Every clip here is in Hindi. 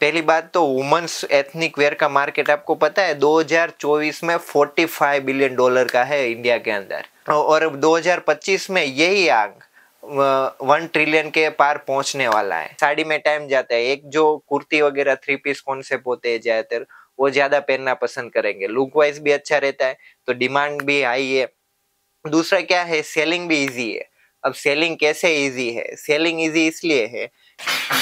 पहली बात तो वुमन्स एथनिक वेयर का मार्केट आपको पता है 2024 में 45 बिलियन डॉलर का है इंडिया के अंदर और 2025 में यही आग वन ट्रिलियन के पार पहुंचने वाला है साड़ी में टाइम जाता है एक जो कुर्ती वगैरह थ्री पीस कॉन्सेप्ट होते हैं ज़्यादातर वो ज़्यादा पहनना पसंद करेंगे लुक वाइज भी अच्छा रहता है तो डिमांड भी हाई है दूसरा क्या है सेलिंग भी ईजी है अब सेलिंग कैसे ईजी है सेलिंग ईजी इसलिए है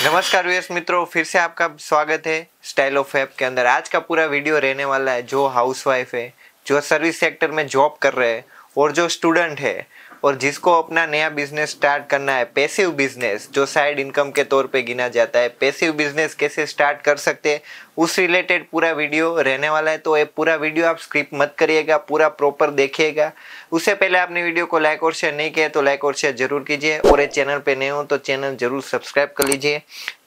नमस्कार वीएस मित्रों फिर से आपका स्वागत है स्टाइल ऑफ एप के अंदर आज का पूरा वीडियो रहने वाला है जो हाउसवाइफ है जो सर्विस सेक्टर में जॉब कर रहे हैं और जो स्टूडेंट है और जिसको अपना नया बिजनेस स्टार्ट करना है पैसिव बिजनेस जो साइड इनकम के तौर पे गिना जाता है पैसिव बिजनेस कैसे स्टार्ट कर सकते हैं उस रिलेटेड पूरा वीडियो रहने वाला है तो ये पूरा वीडियो आप स्क्रिप्ट मत करिएगा पूरा प्रॉपर देखिएगा उससे पहले आपने वीडियो को लाइक और शेयर नहीं किया तो लाइक और शेयर जरूर कीजिए और ये चैनल पर नए हो तो चैनल जरूर सब्सक्राइब कर लीजिए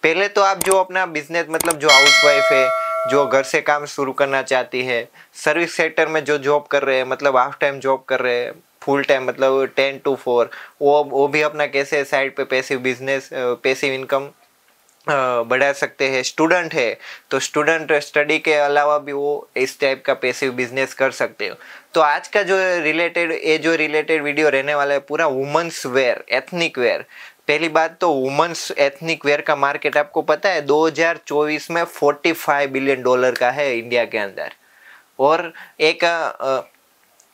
पहले तो आप जो अपना बिजनेस मतलब जो हाउस वाइफ है जो घर से काम शुरू करना चाहती है सर्विस सेक्टर में जो जॉब कर रहे हैं मतलब हाफ टाइम जॉब कर रहे हैं फुल टाइम मतलब टेन टू फोर वो वो भी अपना कैसे साइड पे पैसिव बिजनेस पैसिव इनकम बढ़ा सकते हैं स्टूडेंट है तो स्टूडेंट स्टडी के अलावा भी वो इस टाइप का पैसिव बिजनेस कर सकते हो तो आज का जो रिलेटेड ये जो रिलेटेड वीडियो रहने वाला है पूरा वुमेंस वेयर एथनिक वेयर पहली बात तो वुमेंस एथनिक वेयर का मार्केट आपको पता है 2024 में 45 बिलियन डॉलर का है इंडिया के अंदर और एक आ, आ,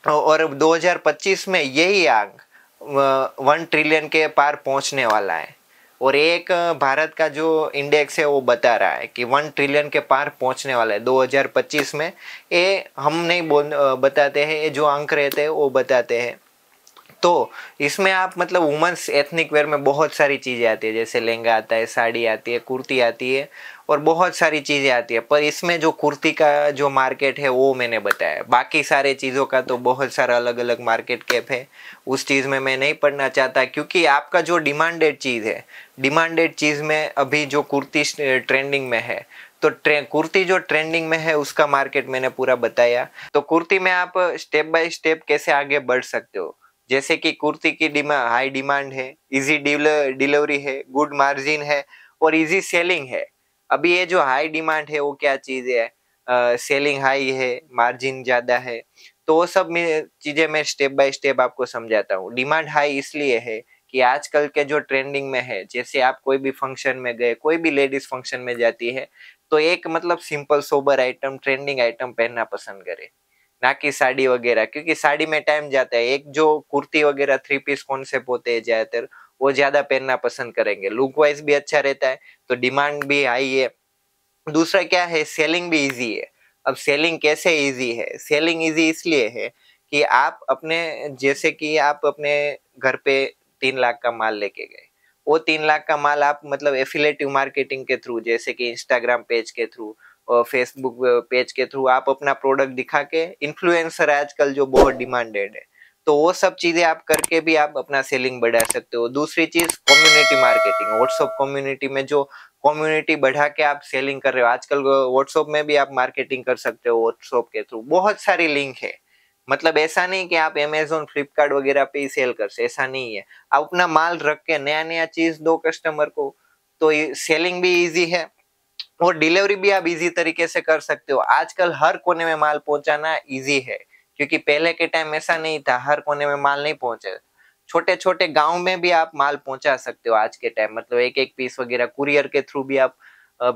और 2025 में यही आग वन ट्रिलियन के पार पहुंचने वाला है और एक भारत का जो इंडेक्स है वो बता रहा है कि वन ट्रिलियन के पार पहुंचने वाला है 2025 में ये हम नहीं बोल बताते हैं ये जो अंक रहते हैं वो बताते हैं तो इसमें आप मतलब वुमेंस एथनिक वेयर में बहुत सारी चीज़ें आती है जैसे लहंगा आता है साड़ी आती है कुर्ती आती है और बहुत सारी चीज़ें आती है पर इसमें जो कुर्ती का जो मार्केट है वो मैंने बताया बाकी सारे चीज़ों का तो बहुत सारा अलग अलग मार्केट कैप है उस चीज़ में मैं नहीं पढ़ना चाहता क्योंकि आपका जो डिमांडेड चीज़ है डिमांडेड चीज़ में अभी जो कुर्ती ट्रेंडिंग में है तो ट्रे कुर्ती जो ट्रेंडिंग में है उसका मार्केट मैंने पूरा बताया तो कुर्ती में आप स्टेप बाय स्टेप कैसे आगे बढ़ सकते हो जैसे कि कुर्ती की डिमा हाई डिमांड है इजी डिलीवरी है गुड मार्जिन है और इजी सेलिंग है अभी ये जो हाई डिमांड है वो क्या चीज़ है सेलिंग हाई है मार्जिन ज़्यादा है तो वो सब चीज़ें मैं स्टेप बाय स्टेप आपको समझाता हूँ डिमांड हाई इसलिए है कि आजकल के जो ट्रेंडिंग में है जैसे आप कोई भी फंक्शन में गए कोई भी लेडीज फंक्शन में जाती है तो एक मतलब simple sober item trending item पहनना पसंद करे ना कि साड़ी वगैरह क्योंकि साड़ी में टाइम जाता है एक जो कुर्ती वगैरह थ्री पीस कॉन्सेप्ट होते हैं ज़्यादातर वो ज्यादा पहनना पसंद करेंगे लुक वाइज भी अच्छा रहता है तो डिमांड भी हाई है दूसरा क्या है सेलिंग भी इजी है अब सेलिंग कैसे इजी है सेलिंग इजी इसलिए है कि आप अपने जैसे कि आप अपने घर पे तीन लाख का माल लेके गए वो तीन लाख का माल आप मतलब एफिलेटिव मार्केटिंग के थ्रू जैसे कि इंस्टाग्राम पेज के थ्रू और फेसबुक पेज के थ्रू आप अपना प्रोडक्ट दिखा के इन्फ्लुएंसर आजकल जो बहुत डिमांडेड है तो वो सब चीज़ें आप करके भी आप अपना सेलिंग बढ़ा सकते हो दूसरी चीज़ कम्युनिटी मार्केटिंग व्हाट्सअप कम्युनिटी में जो कम्युनिटी बढ़ा के आप सेलिंग कर रहे हो आजकल व्हाट्सअप में भी आप मार्केटिंग कर सकते हो व्हाट्सअप के थ्रू बहुत सारी लिंक है मतलब ऐसा नहीं कि आप अमेजोन फ्लिपकार्ट वगैरह पे ही सेल कर सकते ऐसा नहीं है आप अपना माल रख के नया नया चीज दो कस्टमर को तो सेलिंग भी ईजी है और डिलीवरी भी आप इजी तरीके से कर सकते हो आजकल हर कोने में माल पहुंचाना इजी है क्योंकि पहले के टाइम ऐसा नहीं था हर कोने में माल नहीं पहुंचे छोटे छोटे गांव में भी आप माल पहुंचा सकते हो आज के टाइम मतलब एक एक पीस वगैरह कुरियर के थ्रू भी आप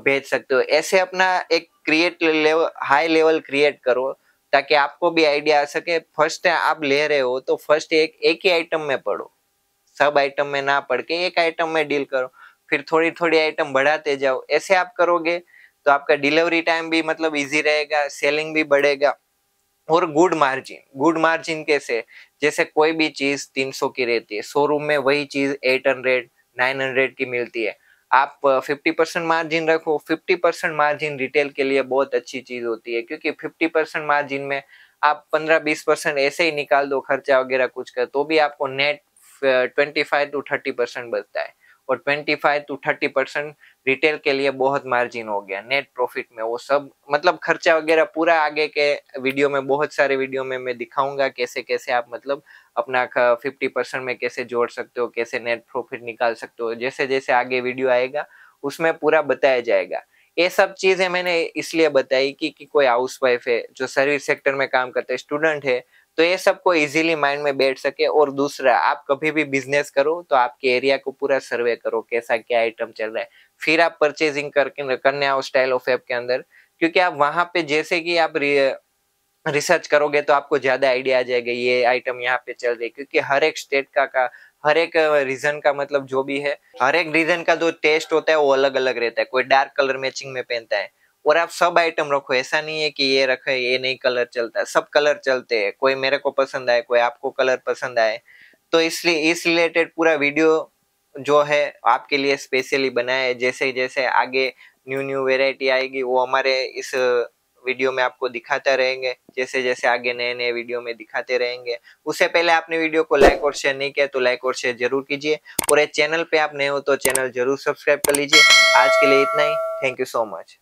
भेज सकते हो ऐसे अपना एक create level high level create करो ताकि आपको भी आइडिया आ सके फर्स्ट आप ले रहे हो तो फर्स्ट एक एक ही आइटम में पढ़ो सब आइटम में ना पढ़ के एक आइटम में डील करो फिर थोड़ी थोड़ी आइटम बढ़ाते जाओ ऐसे आप करोगे तो आपका डिलीवरी टाइम भी मतलब इजी रहेगा सेलिंग भी बढ़ेगा और गुड मार्जिन गुड मार्जिन कैसे जैसे कोई भी चीज 300 की रहती है शोरूम में वही चीज 800 900 की मिलती है आप 50 परसेंट मार्जिन रखो 50 परसेंट मार्जिन रिटेल के लिए बहुत अच्छी चीज होती है क्योंकि 50 परसेंट मार्जिन में आप 15-20 परसेंट ऐसे ही निकाल दो खर्चा वगैरह कुछ कर तो भी आपको नेट 25 टू थर्टी परसेंट बचता है और 25 टू 30 परसेंट रिटेल के लिए बहुत मार्जिन हो गया नेट प्रॉफिट में वो सब मतलब खर्चा वगैरह पूरा आगे के वीडियो में बहुत सारे वीडियो में मैं दिखाऊंगा कैसे कैसे आप मतलब अपना 50 परसेंट में कैसे जोड़ सकते हो कैसे नेट प्रॉफिट निकाल सकते हो जैसे जैसे आगे वीडियो आएगा उसमें पूरा बताया जाएगा ये सब चीजें मैंने इसलिए बताई कि, कि कोई हाउस वाइफ है जो सर्विस सेक्टर में काम करते है स्टूडेंट है तो ये सबको इजीली माइंड में बैठ सके और दूसरा आप कभी भी बिजनेस करो तो आपके एरिया को पूरा सर्वे करो कैसा क्या आइटम चल रहा है फिर आप परचेजिंग करके करने आओ स्टाइल ऑफ एप के अंदर क्योंकि आप वहां पे जैसे कि आप रिसर्च करोगे तो आपको ज्यादा आइडिया आ जाएगा ये आइटम यहाँ पे चल रही है क्योंकि हर एक स्टेट का का हर एक रीजन का मतलब जो भी है हर एक रीजन का जो टेस्ट होता है वो अलग अलग रहता है कोई डार्क कलर मैचिंग में पहनता है और आप सब आइटम रखो ऐसा नहीं है कि ये रखे ये नहीं कलर चलता सब कलर चलते हैं कोई मेरे को पसंद आए कोई आपको कलर पसंद आए तो इसलिए इस रिलेटेड पूरा वीडियो जो है आपके लिए स्पेशली बनाया है जैसे जैसे आगे न्यू न्यू वेराइटी आएगी वो हमारे इस वीडियो में आपको दिखाते रहेंगे जैसे जैसे आगे नए नए वीडियो में दिखाते रहेंगे उससे पहले आपने वीडियो को लाइक और शेयर नहीं किया तो लाइक और शेयर जरूर कीजिए और चैनल पे आप नए हो तो चैनल जरूर सब्सक्राइब कर लीजिए आज के लिए इतना ही थैंक यू सो मच